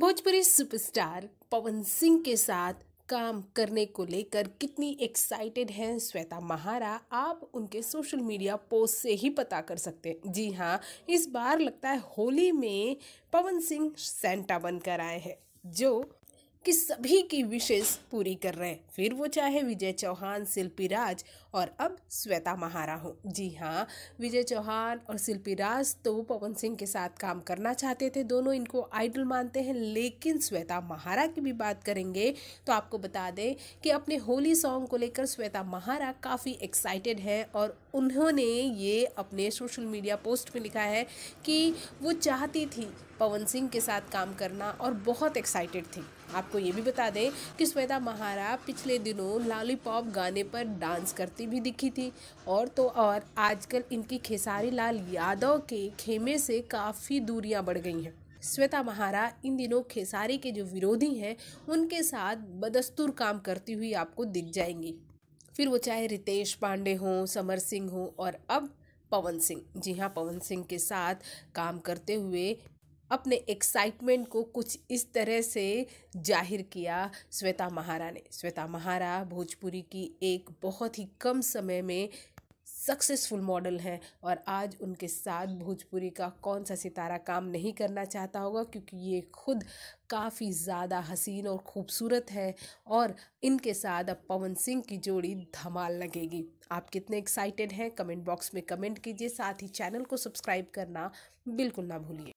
Bhojpuri superstar पवन सिंह के साथ काम करने को लेकर कितनी एक्साइटेड हैं श्वेता महारा आप उनके सोशल मीडिया पोस्ट से ही पता कर सकते हैं जी हाँ इस बार लगता है होली में पवन सिंह सेंटा बनकर आए हैं जो कि सभी की विशेष पूरी कर रहे हैं फिर वो चाहे विजय चौहान शिल्पी राज और अब श्वेता महारा हो जी हाँ विजय चौहान और शिल्पी राज तो पवन सिंह के साथ काम करना चाहते थे दोनों इनको आइडल मानते हैं लेकिन श्वेता महारा की भी बात करेंगे तो आपको बता दें कि अपने होली सॉन्ग को लेकर श्वेता महारा काफ़ी एक्साइटेड हैं और उन्होंने ये अपने सोशल मीडिया पोस्ट में लिखा है कि वो चाहती थी पवन सिंह के साथ काम करना और बहुत एक्साइटेड थी आपको ये भी बता दें कि श्वेता महारा पिछले दिनों लॉलीपॉप गाने पर डांस करती भी दिखी थी और तो और आजकल इनकी खेसारी लाल यादव के खेमे से काफ़ी दूरियां बढ़ गई हैं श्वेता महारा इन दिनों खेसारी के जो विरोधी हैं उनके साथ बदस्तूर काम करती हुई आपको दिख जाएंगी फिर वो चाहे रितेश पांडे हों समर सिंह हों और अब पवन सिंह जी हाँ पवन सिंह के साथ काम करते हुए अपने एक्साइटमेंट को कुछ इस तरह से जाहिर किया श्वेता महारा ने श्वेता महारा भोजपुरी की एक बहुत ही कम समय में सक्सेसफुल मॉडल हैं और आज उनके साथ भोजपुरी का कौन सा सितारा काम नहीं करना चाहता होगा क्योंकि ये खुद काफ़ी ज़्यादा हसीन और ख़ूबसूरत है और इनके साथ अब पवन सिंह की जोड़ी धमाल लगेगी आप कितने एक्साइटेड हैं कमेंट बॉक्स में कमेंट कीजिए साथ ही चैनल को सब्सक्राइब करना बिल्कुल ना भूलिए